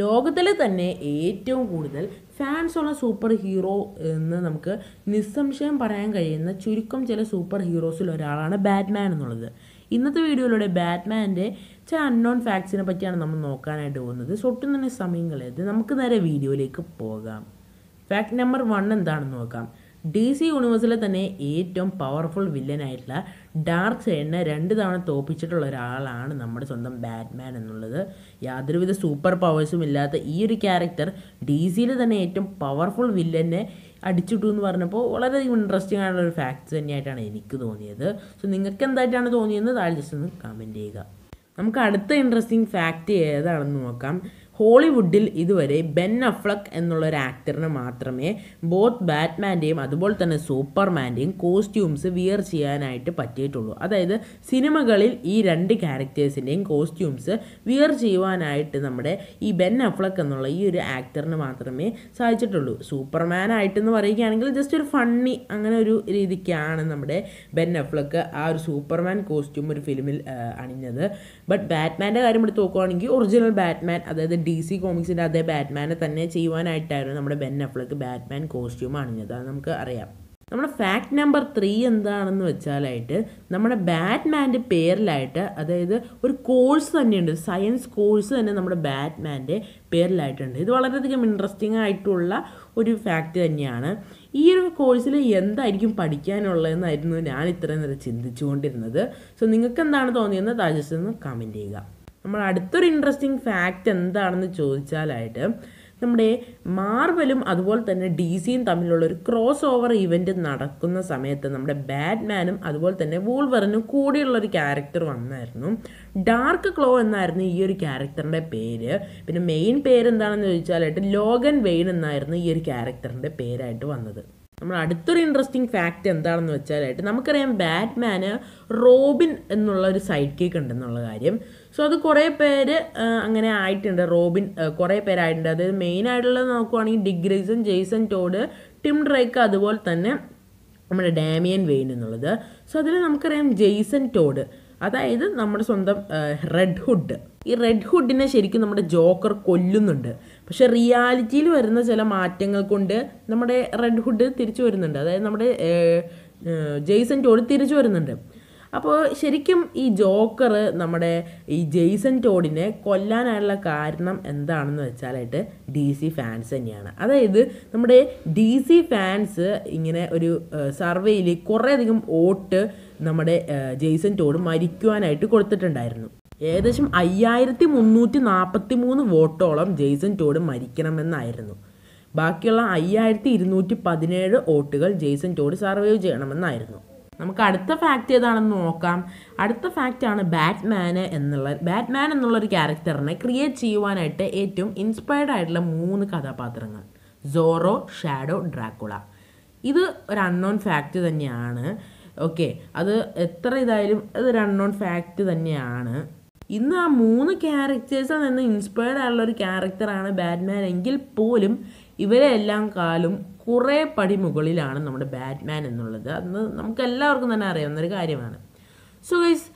ലോകത്തിലെ തന്നെ ഏറ്റവും കൂടുതൽ ഫാൻസ് ഉള്ള സൂപ്പർ ഹീറോ എന്ന് നമുക്ക് നിസ്സംശയം പറയാൻ കഴിയുന്ന ചുരുക്കം ചില സൂപ്പർ ഹീറോസിൽ ഒരാളാണ് ബാറ്റ്മാൻ എന്നുള്ളത് ഇന്നത്തെ വീഡിയോയിലൂടെ ബാറ്റ്മാൻ്റെ ചില അൺനോൺ ഫാക്ട്സിനെ പറ്റിയാണ് നമ്മൾ നോക്കാനായിട്ട് പോകുന്നത് സൊട്ടും തന്നെ സമയം കളയത് നമുക്ക് നേരെ വീഡിയോയിലേക്ക് പോകാം ഫാക്ട് നമ്പർ വൺ എന്താണെന്ന് നോക്കാം ഡി സി യൂണിവേഴ്സിലെ തന്നെ ഏറ്റവും പവർഫുൾ വില്ലനായിട്ടുള്ള ഡാർക്ക് സൈഡിനെ രണ്ട് തവണ തോപ്പിച്ചിട്ടുള്ള ഒരാളാണ് നമ്മുടെ സ്വന്തം ബാറ്റ്മാൻ എന്നുള്ളത് യാതൊരുവിധ സൂപ്പർ പവേഴ്സും ഇല്ലാത്ത ഈ ഒരു ക്യാരക്ടർ ഡി സിയിൽ തന്നെ ഏറ്റവും പവർഫുൾ വില്ലനെ അടിച്ചിട്ടു എന്ന് പറഞ്ഞപ്പോൾ വളരെയധികം ഇൻട്രസ്റ്റിംഗ് ആയിട്ടുള്ള ഒരു ഫാക്ട്സ് തന്നെയായിട്ടാണ് എനിക്ക് തോന്നിയത് സോ നിങ്ങൾക്ക് എന്തായിട്ടാണ് തോന്നിയെന്ന് താഴെ ജസ്റ്റ് ഒന്ന് കമൻറ്റ് ചെയ്യുക നമുക്ക് അടുത്ത ഇൻട്രസ്റ്റിംഗ് ഫാക്റ്റ് ഏതാണെന്ന് നോക്കാം ഹോളിവുഡിൽ ഇതുവരെ ബെൻ അഫ്ലക് എന്നുള്ള ഒരു ആക്ടറിന് മാത്രമേ ബോത്ത് ബാറ്റ്മാൻ്റെയും അതുപോലെ തന്നെ സൂപ്പർമാൻ്റെയും കോസ്റ്റ്യൂംസ് വിയർ ചെയ്യാനായിട്ട് പറ്റിയിട്ടുള്ളൂ അതായത് സിനിമകളിൽ ഈ രണ്ട് ക്യാരക്ടേഴ്സിൻ്റെയും കോസ്റ്റ്യൂംസ് വിയർ ചെയ്യുവാനായിട്ട് നമ്മുടെ ഈ ബെൻ അഫ്ലക് എന്നുള്ള ഈ ഒരു ആക്ടറിന് മാത്രമേ സാധിച്ചിട്ടുള്ളൂ സൂപ്പർമാനായിട്ടെന്ന് പറയുകയാണെങ്കിൽ ജസ്റ്റ് ഒരു ഫണ്ണി അങ്ങനെ ഒരു രീതിക്കാണ് നമ്മുടെ ബെൻ അഫ്ലക്ക് ആ ഒരു സൂപ്പർമാൻ കോസ്റ്റ്യൂം ഒരു ഫിലിമിൽ അണിഞ്ഞത് ബട്ട് ബാറ്റ്മാൻ്റെ കാര്യം എടുത്ത് നോക്കുകയാണെങ്കിൽ ഒറിജിനൽ ബാറ്റ്മാൻ അതായത് ഡി സി കോമിക്സിൻ്റെ അതേ ബാറ്റ്മാനെ തന്നെ ചെയ്യുവാനായിട്ടായിരുന്നു നമ്മുടെ ബെൻ അഫ്ലക്ക് ബാറ്റ്മാൻ കോസ്റ്റ്യൂം അണിഞ്ഞത് അത് നമുക്ക് അറിയാം നമ്മുടെ ഫാക്ട് നമ്പർ ത്രീ എന്താണെന്ന് വെച്ചാലായിട്ട് നമ്മുടെ ബാറ്റ്മാൻ്റെ പേരിലായിട്ട് അതായത് ഒരു കോഴ്സ് തന്നെയുണ്ട് സയൻസ് കോഴ്സ് തന്നെ നമ്മുടെ ബാറ്റ്മാൻ്റെ പേരിലായിട്ടുണ്ട് ഇത് വളരെയധികം ഇൻട്രസ്റ്റിംഗ് ആയിട്ടുള്ള ഒരു ഫാക്റ്റ് തന്നെയാണ് ഈ ഒരു കോഴ്സിൽ എന്തായിരിക്കും പഠിക്കാനുള്ളതെന്നായിരുന്നു ഞാൻ ഇത്രയും നേരം ചിന്തിച്ചുകൊണ്ടിരുന്നത് സോ നിങ്ങൾക്ക് എന്താണ് തോന്നിയെന്ന് താജസ് ഒന്ന് കമൻറ്റ് ചെയ്യുക നമ്മൾ അടുത്തൊരു ഇൻട്രസ്റ്റിംഗ് ഫാക്റ്റ് എന്താണെന്ന് ചോദിച്ചാലായിട്ട് നമ്മുടെ മാർവലും അതുപോലെ തന്നെ ഡി സിയും തമ്മിലുള്ള ഒരു ക്രോസ് ഓവർ ഇവൻറ്റ് നടക്കുന്ന സമയത്ത് നമ്മുടെ ബാറ്റ്മാനും അതുപോലെ തന്നെ വൂൾവറിനും കൂടിയുള്ളൊരു ക്യാരക്ടർ വന്നായിരുന്നു ഡാർക്ക് ക്ലോ എന്നായിരുന്നു ഈ ഒരു ക്യാരക്ടറിൻ്റെ പേര് പിന്നെ മെയിൻ പേര് എന്താണെന്ന് ചോദിച്ചാലായിട്ട് ലോഗൻ വെയിൻ എന്നായിരുന്നു ഈ ഒരു ക്യാരക്ടറിൻ്റെ പേരായിട്ട് വന്നത് നമ്മൾ അടുത്തൊരു ഇൻട്രസ്റ്റിംഗ് ഫാക്റ്റ് എന്താണെന്ന് വെച്ചാലായിട്ട് നമുക്കറിയാം ബാറ്റ്മാന് റോബിൻ എന്നുള്ള ഒരു സൈഡ് കേക്ക് ഉണ്ടെന്നുള്ള കാര്യം സോ അത് കുറേ പേര് അങ്ങനെ ആയിട്ടുണ്ട് റോബിൻ കുറേ പേരായിട്ടുണ്ട് അതായത് ആയിട്ടുള്ളത് നോക്കുവാണെങ്കിൽ Dick Grayson Jason Todd Tim Drake അതുപോലെ തന്നെ നമ്മുടെ ഡാമിയൻ വെയിൻ എന്നുള്ളത് സോ അതിൽ നമുക്കറിയാം ജെയ്സൺ ടോഡ് അതായത് നമ്മുടെ സ്വന്തം റെഡ് ഹുഡ് ഈ റെഡ് ഹുഡിനെ ശരിക്കും നമ്മുടെ ജോക്കർ കൊല്ലുന്നുണ്ട് പക്ഷെ റിയാലിറ്റിയിൽ വരുന്ന ചില മാറ്റങ്ങൾ കൊണ്ട് നമ്മുടെ റെഡ് ഹുഡ് തിരിച്ചു വരുന്നുണ്ട് അതായത് നമ്മുടെ ജെയ്സൺ ടോഡ് തിരിച്ചു വരുന്നുണ്ട് അപ്പോൾ ശരിക്കും ഈ ജോക്കർ നമ്മുടെ ഈ ജെയ്സൺ ടോഡിനെ കൊല്ലാനായുള്ള കാരണം എന്താണെന്ന് വെച്ചാലായിട്ട് ഡി സി ഫാൻസ് തന്നെയാണ് അതായത് നമ്മുടെ ഡി സി ഫാൻസ് ഇങ്ങനെ ഒരു സർവേയിൽ കുറേയധികം വോട്ട് നമ്മുടെ ജെയ്സൺ ടോഡ് മരിക്കുവാനായിട്ട് കൊടുത്തിട്ടുണ്ടായിരുന്നു ഏകദേശം അയ്യായിരത്തി മുന്നൂറ്റി നാൽപ്പത്തി മൂന്ന് വോട്ടോളം ജെയ്സൺ ടോഡ് മരിക്കണമെന്നായിരുന്നു ബാക്കിയുള്ള അയ്യായിരത്തി ഇരുന്നൂറ്റി പതിനേഴ് വോട്ടുകൾ ജെയ്സൺ ടോഡ് സർവൈവ് ചെയ്യണമെന്നായിരുന്നു നമുക്ക് അടുത്ത ഫാക്റ്റ് ഏതാണെന്ന് നോക്കാം അടുത്ത ഫാക്റ്റാണ് ബാറ്റ്മാന് എന്നുള്ള ബാറ്റ്മാൻ എന്നുള്ളൊരു ക്യാരക്ടറിനെ ക്രിയേറ്റ് ചെയ്യുവാനായിട്ട് ഏറ്റവും ഇൻസ്പയർഡ് ആയിട്ടുള്ള മൂന്ന് കഥാപാത്രങ്ങൾ സോറോ ഷാഡോ ഡ്രാക്കുള ഇത് ഒരു അൺനോൺ ഫാക്റ്റ് തന്നെയാണ് ഓക്കെ അത് എത്ര ഇതായാലും അതൊരു അൺനോൺ ഫാക്റ്റ് തന്നെയാണ് ഇന്ന് ആ മൂന്ന് ക്യാരക്ടേഴ്സിൽ നിന്ന് ഇൻസ്പയർഡ് ആയിട്ടുള്ള ഒരു ക്യാരക്ടറാണ് ബാറ്റ്മാൻ എങ്കിൽ പോലും ഇവരെ എല്ലാം കാലും കുറേ പടി മുകളിലാണ് നമ്മുടെ ബാറ്റ്മാൻ എന്നുള്ളത് അത് നമുക്ക് എല്ലാവർക്കും തന്നെ അറിയാവുന്നൊരു കാര്യമാണ് സോ ഗൈസ്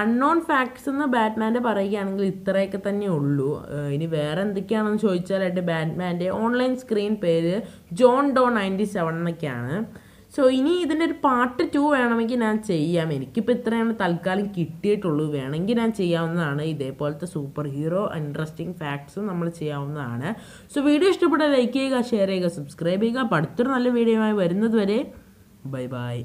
അൺനോൺ ഫാക്ട്സ് എന്ന് ബാറ്റ്മാൻ്റെ പറയുകയാണെങ്കിൽ ഇത്രയൊക്കെ തന്നെ ഉള്ളൂ ഇനി വേറെ എന്തൊക്കെയാണെന്ന് ചോദിച്ചാലായിട്ട് ബാറ്റ്മാൻ്റെ ഓൺലൈൻ സ്ക്രീൻ പേര് ജോൺ ഡോ നയൻറ്റി സെവൻ എന്നൊക്കെയാണ് സോ ഇനി ഇതിൻ്റെ ഒരു പാർട്ട് ടു വേണമെങ്കിൽ ഞാൻ ചെയ്യാം എനിക്കിപ്പോൾ ഇത്രയാണ് തൽക്കാലം കിട്ടിയിട്ടുള്ളൂ വേണമെങ്കിൽ ഞാൻ ചെയ്യാവുന്നതാണ് ഇതേപോലത്തെ സൂപ്പർ ഹീറോ ഇൻട്രസ്റ്റിംഗ് ഫാക്ട്സും നമ്മൾ ചെയ്യാവുന്നതാണ് സോ വീഡിയോ ഇഷ്ടപ്പെട്ടാൽ ലൈക്ക് ചെയ്യുക ഷെയർ ചെയ്യുക സബ്സ്ക്രൈബ് ചെയ്യുക പഠിത്തൊരു നല്ല വീഡിയോയുമായി വരുന്നത് വരെ ബൈ ബൈ